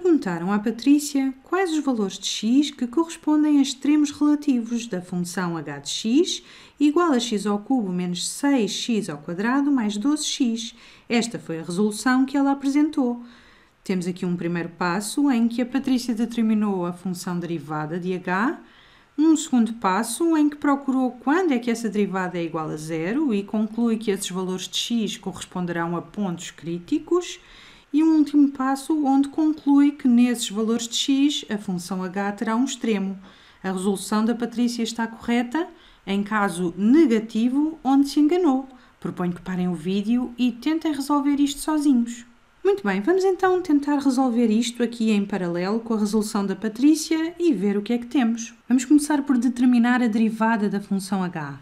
perguntaram à Patrícia quais os valores de x que correspondem a extremos relativos da função h de x igual a x ao cubo menos 6x ao quadrado mais 12x. Esta foi a resolução que ela apresentou. Temos aqui um primeiro passo em que a Patrícia determinou a função derivada de h, um segundo passo em que procurou quando é que essa derivada é igual a zero e conclui que esses valores de x corresponderão a pontos críticos e um último passo onde conclui que nesses valores de x a função h terá um extremo. A resolução da Patrícia está correta em caso negativo onde se enganou. Proponho que parem o vídeo e tentem resolver isto sozinhos. Muito bem, vamos então tentar resolver isto aqui em paralelo com a resolução da Patrícia e ver o que é que temos. Vamos começar por determinar a derivada da função h.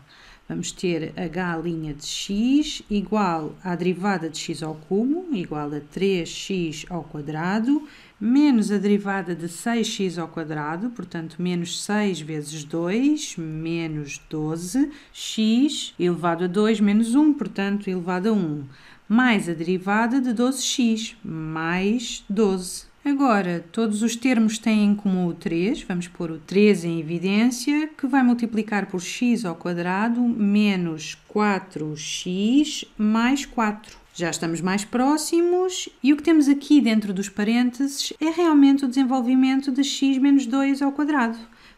Vamos ter h' de x igual à derivada de x ao cubo, igual a 3x ao quadrado, menos a derivada de 6x ao quadrado, portanto, menos 6 vezes 2, menos 12, x elevado a 2 menos 1, portanto, elevado a 1, mais a derivada de 12x, mais 12. Agora, todos os termos têm em comum o 3, vamos pôr o 3 em evidência, que vai multiplicar por x ao quadrado menos 4x mais 4. Já estamos mais próximos e o que temos aqui dentro dos parênteses é realmente o desenvolvimento de x menos 2 ao quadrado.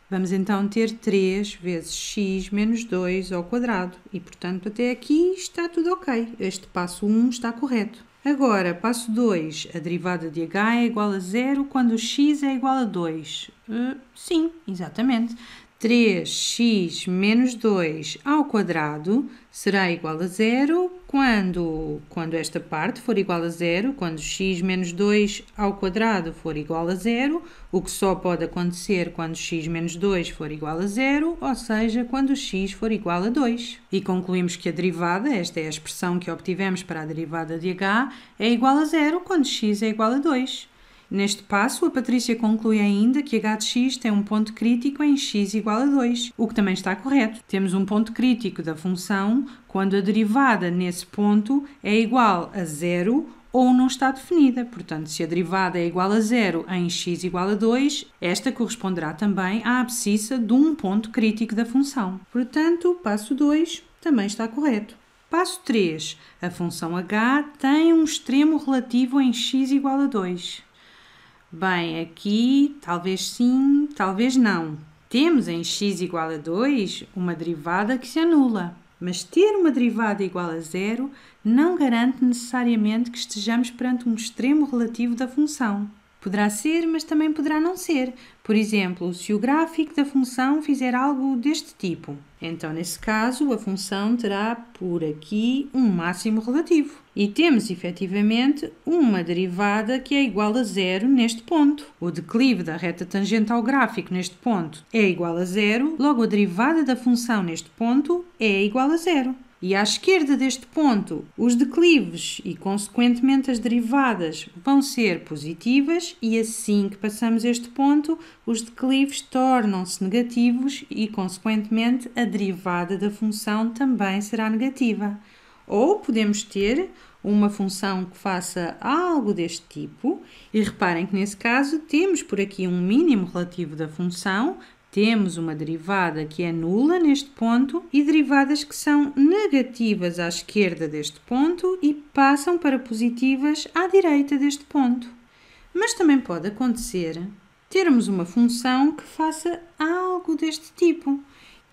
Vamos então ter 3 vezes x menos 2 ao quadrado e, portanto, até aqui está tudo ok. Este passo 1 está correto. Agora, passo 2. A derivada de h é igual a zero quando x é igual a 2. Uh, eh, sim, exatamente. 3x menos 2 ao quadrado será igual a zero quando, quando esta parte for igual a zero, quando x menos 2 ao quadrado for igual a zero, o que só pode acontecer quando x menos 2 for igual a zero, ou seja, quando x for igual a 2. E concluímos que a derivada, esta é a expressão que obtivemos para a derivada de h, é igual a zero quando x é igual a 2. Neste passo, a Patrícia conclui ainda que h tem um ponto crítico em x igual a 2, o que também está correto. Temos um ponto crítico da função quando a derivada nesse ponto é igual a zero ou não está definida. Portanto, se a derivada é igual a zero em x igual a 2, esta corresponderá também à abscissa de um ponto crítico da função. Portanto, passo 2 também está correto. Passo 3. A função h tem um extremo relativo em x igual a 2. Bem, aqui talvez sim, talvez não. Temos em x igual a 2 uma derivada que se anula, mas ter uma derivada igual a zero não garante necessariamente que estejamos perante um extremo relativo da função. Poderá ser, mas também poderá não ser. Por exemplo, se o gráfico da função fizer algo deste tipo, então nesse caso a função terá por aqui um máximo relativo. E temos efetivamente uma derivada que é igual a zero neste ponto. O declive da reta tangente ao gráfico neste ponto é igual a zero, logo a derivada da função neste ponto é igual a zero. E à esquerda deste ponto, os declives e, consequentemente, as derivadas vão ser positivas, e assim que passamos este ponto, os declives tornam-se negativos e, consequentemente, a derivada da função também será negativa. Ou podemos ter uma função que faça algo deste tipo, e reparem que nesse caso temos por aqui um mínimo relativo da função, temos uma derivada que é nula neste ponto e derivadas que são negativas à esquerda deste ponto e passam para positivas à direita deste ponto. Mas também pode acontecer termos uma função que faça algo deste tipo.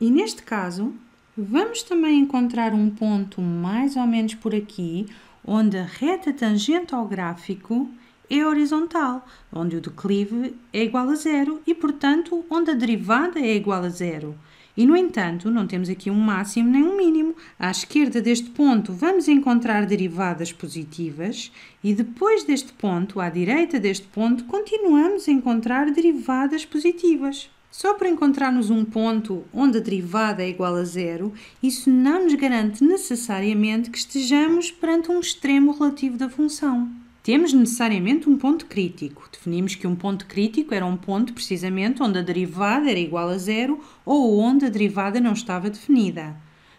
E neste caso, vamos também encontrar um ponto mais ou menos por aqui, onde a reta tangente ao gráfico é horizontal, onde o declive é igual a zero e, portanto, onde a derivada é igual a zero. E, no entanto, não temos aqui um máximo nem um mínimo. À esquerda deste ponto vamos encontrar derivadas positivas e depois deste ponto, à direita deste ponto, continuamos a encontrar derivadas positivas. Só para encontrarmos um ponto onde a derivada é igual a zero, isso não nos garante necessariamente que estejamos perante um extremo relativo da função. Temos necessariamente um ponto crítico. Definimos que um ponto crítico era um ponto precisamente onde a derivada era igual a zero ou onde a derivada não estava definida.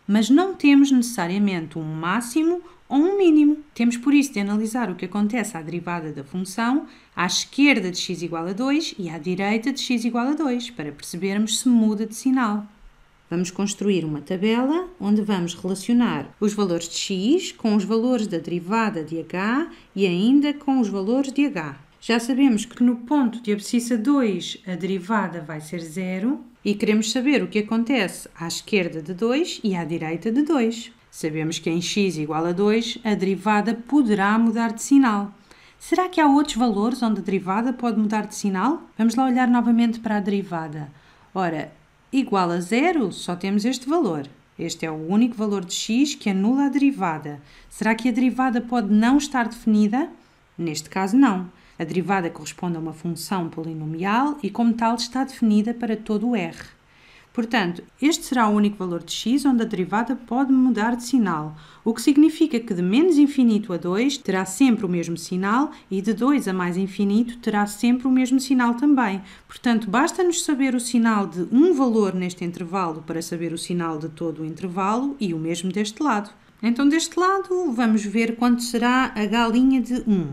Mas não temos necessariamente um máximo ou um mínimo. Temos por isso de analisar o que acontece à derivada da função à esquerda de x igual a 2 e à direita de x igual a 2 para percebermos se muda de sinal. Vamos construir uma tabela onde vamos relacionar os valores de x com os valores da derivada de h e ainda com os valores de h. Já sabemos que no ponto de abscissa 2 a derivada vai ser zero e queremos saber o que acontece à esquerda de 2 e à direita de 2. Sabemos que em x igual a 2 a derivada poderá mudar de sinal. Será que há outros valores onde a derivada pode mudar de sinal? Vamos lá olhar novamente para a derivada. Ora, igual a zero, só temos este valor. Este é o único valor de x que anula a derivada. Será que a derivada pode não estar definida? Neste caso, não. A derivada corresponde a uma função polinomial e, como tal, está definida para todo o R. Portanto, este será o único valor de x onde a derivada pode mudar de sinal, o que significa que de menos infinito a 2 terá sempre o mesmo sinal e de 2 a mais infinito terá sempre o mesmo sinal também. Portanto, basta-nos saber o sinal de um valor neste intervalo para saber o sinal de todo o intervalo e o mesmo deste lado. Então, deste lado, vamos ver quanto será a galinha de 1.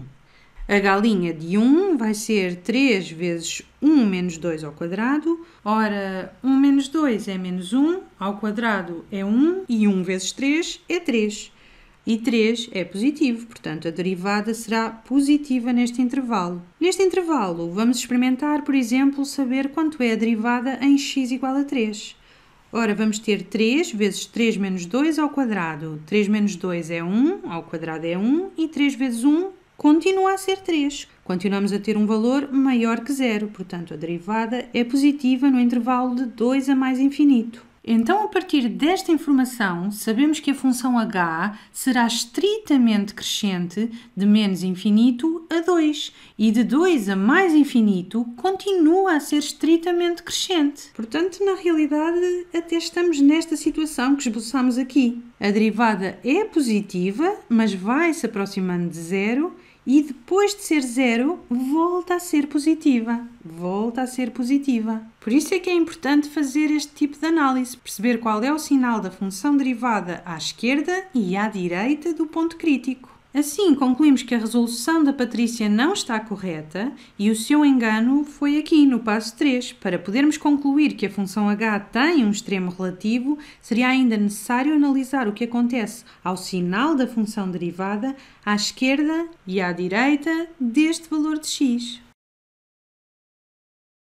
A galinha de 1 vai ser 3 vezes 1 menos 2 ao quadrado. Ora, 1 menos 2 é menos 1, ao quadrado é 1 e 1 vezes 3 é 3. E 3 é positivo, portanto a derivada será positiva neste intervalo. Neste intervalo, vamos experimentar, por exemplo, saber quanto é a derivada em x igual a 3. Ora, vamos ter 3 vezes 3 menos 2 ao quadrado. 3 menos 2 é 1, ao quadrado é 1, e 3 vezes 1 continua a ser 3. Continuamos a ter um valor maior que zero, portanto, a derivada é positiva no intervalo de 2 a mais infinito. Então, a partir desta informação, sabemos que a função h será estritamente crescente de menos infinito a 2 e de 2 a mais infinito continua a ser estritamente crescente. Portanto, na realidade, até estamos nesta situação que esboçamos aqui. A derivada é positiva, mas vai se aproximando de zero e depois de ser zero, volta a ser positiva. Volta a ser positiva. Por isso é que é importante fazer este tipo de análise, perceber qual é o sinal da função derivada à esquerda e à direita do ponto crítico. Assim, concluímos que a resolução da Patrícia não está correta e o seu engano foi aqui, no passo 3. Para podermos concluir que a função h tem um extremo relativo, seria ainda necessário analisar o que acontece ao sinal da função derivada à esquerda e à direita deste valor de x.